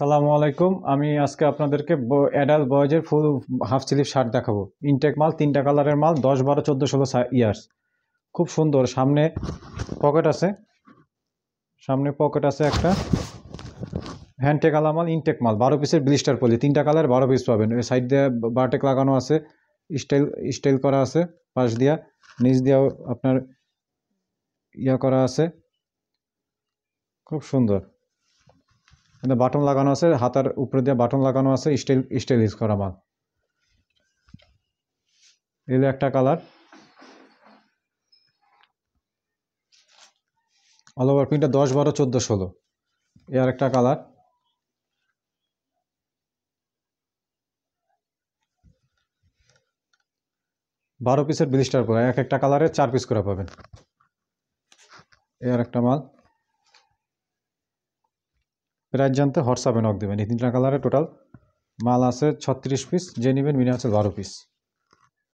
সালামু আলাইকুম আমি আজকে আপনাদেরকে অ্যাডাল্ট বয়েজের ফুল হাফ স্লিভ শার্ট দেখাবো ইনটেক মাল তিনটা কালারের মাল দশ বারো চোদ্দো ষোলো ইয়ার্স খুব সুন্দর সামনে পকেট আছে সামনে পকেট আছে একটা হ্যান্ডটেক আলা মাল ইনটেক মাল বারো পিসের ব্লিস্টার পলি তিনটা কালার বারো পিস পাবেন ওই সাইড দিয়ে বারটেক লাগানো আছে স্টাইল স্টাইল করা আছে পাশ দিয়া নিচ দিয়েও আপনার ইয়া করা আছে খুব সুন্দর এখানে বাটন লাগানো আছে হাতার উপরে দিয়ে বাটন লাগানো আছে স্টাইল স্টাইল ইউজ করা মাল এগুলো একটা কালার অল ওভার প্রিন্টটা দশ বারো চোদ্দো ষোলো এ আর একটা কালার বারো পিসের ব্লিস্টার করে এক একটা কালারে চার পিস করে পাবেন এ আর একটা মাল প্রাইস জানতে হোয়াটসঅ্যাপে নক দেবেন এই তিনটা কালারে টোটাল মাল আছে ছত্রিশ পিস যে নেবেন মিনি আছে বারো পিস